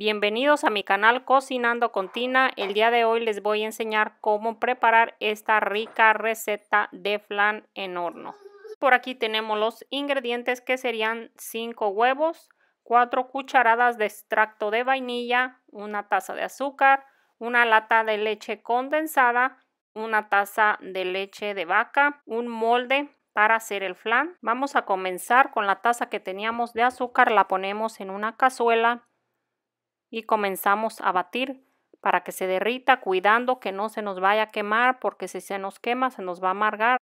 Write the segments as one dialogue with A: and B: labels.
A: Bienvenidos a mi canal Cocinando con Tina. El día de hoy les voy a enseñar cómo preparar esta rica receta de flan en horno. Por aquí tenemos los ingredientes que serían 5 huevos, 4 cucharadas de extracto de vainilla, una taza de azúcar, una lata de leche condensada, una taza de leche de vaca, un molde para hacer el flan. Vamos a comenzar con la taza que teníamos de azúcar, la ponemos en una cazuela y comenzamos a batir para que se derrita, cuidando que no se nos vaya a quemar, porque si se nos quema se nos va a amargar.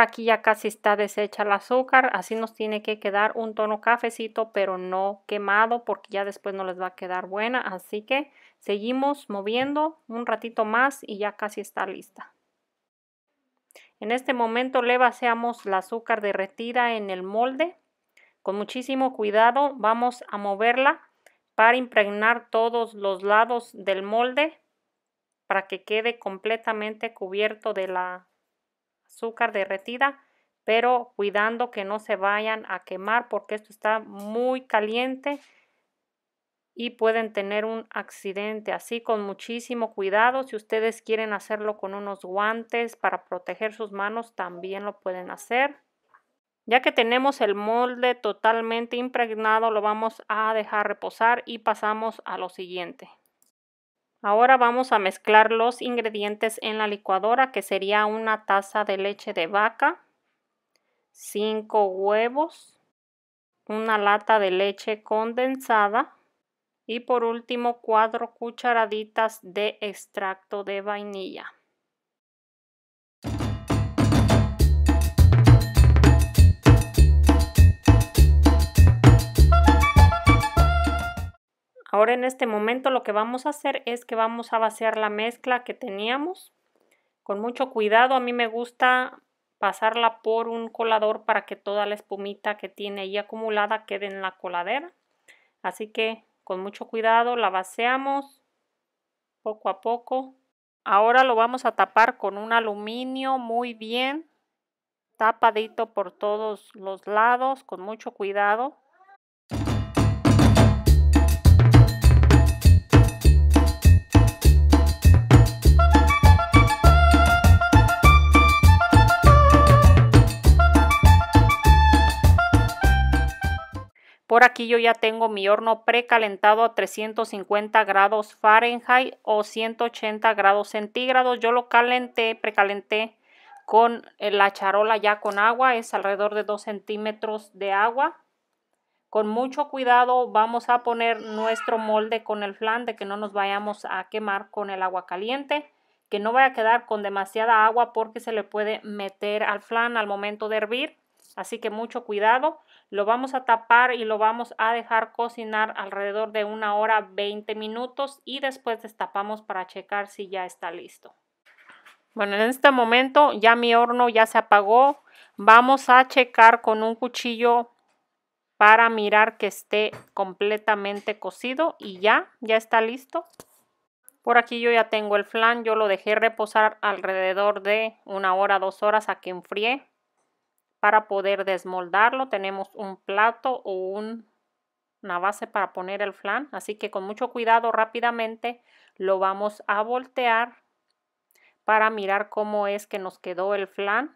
A: aquí ya casi está deshecha el azúcar, así nos tiene que quedar un tono cafecito, pero no quemado porque ya después no les va a quedar buena, así que seguimos moviendo un ratito más y ya casi está lista. En este momento le vaciamos el azúcar derretida en el molde. Con muchísimo cuidado vamos a moverla para impregnar todos los lados del molde para que quede completamente cubierto de la azúcar derretida, pero cuidando que no se vayan a quemar porque esto está muy caliente y pueden tener un accidente. Así con muchísimo cuidado, si ustedes quieren hacerlo con unos guantes para proteger sus manos, también lo pueden hacer. Ya que tenemos el molde totalmente impregnado, lo vamos a dejar reposar y pasamos a lo siguiente. Ahora vamos a mezclar los ingredientes en la licuadora que sería una taza de leche de vaca, 5 huevos, una lata de leche condensada y por último 4 cucharaditas de extracto de vainilla. Ahora en este momento lo que vamos a hacer es que vamos a vaciar la mezcla que teníamos. Con mucho cuidado, a mí me gusta pasarla por un colador para que toda la espumita que tiene ahí acumulada quede en la coladera. Así que con mucho cuidado la vaciamos poco a poco. Ahora lo vamos a tapar con un aluminio muy bien tapadito por todos los lados con mucho cuidado Por aquí yo ya tengo mi horno precalentado a 350 grados Fahrenheit o 180 grados centígrados. Yo lo calenté, precalenté con eh, la charola ya con agua, es alrededor de 2 centímetros de agua. Con mucho cuidado vamos a poner nuestro molde con el flan de que no nos vayamos a quemar con el agua caliente, que no vaya a quedar con demasiada agua porque se le puede meter al flan al momento de hervir. Así que mucho cuidado, lo vamos a tapar y lo vamos a dejar cocinar alrededor de una hora 20 minutos y después destapamos para checar si ya está listo. Bueno, en este momento ya mi horno ya se apagó. Vamos a checar con un cuchillo para mirar que esté completamente cocido y ya, ya está listo. Por aquí yo ya tengo el flan, yo lo dejé reposar alrededor de una hora, dos horas a que enfríe. Para poder desmoldarlo tenemos un plato o una base para poner el flan. Así que con mucho cuidado rápidamente lo vamos a voltear para mirar cómo es que nos quedó el flan.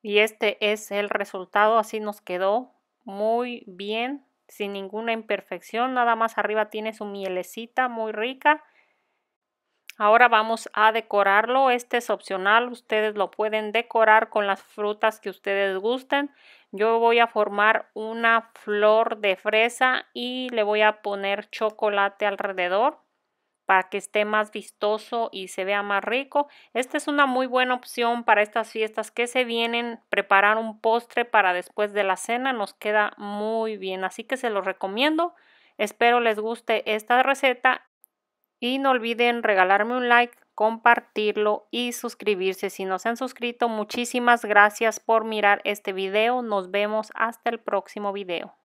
A: Y este es el resultado, así nos quedó muy bien sin ninguna imperfección, nada más arriba tiene su mielecita muy rica. Ahora vamos a decorarlo, este es opcional, ustedes lo pueden decorar con las frutas que ustedes gusten. Yo voy a formar una flor de fresa y le voy a poner chocolate alrededor para que esté más vistoso y se vea más rico. Esta es una muy buena opción para estas fiestas que se vienen. Preparar un postre para después de la cena nos queda muy bien, así que se los recomiendo. Espero les guste esta receta y no olviden regalarme un like, compartirlo y suscribirse si no se han suscrito. Muchísimas gracias por mirar este video. Nos vemos hasta el próximo video.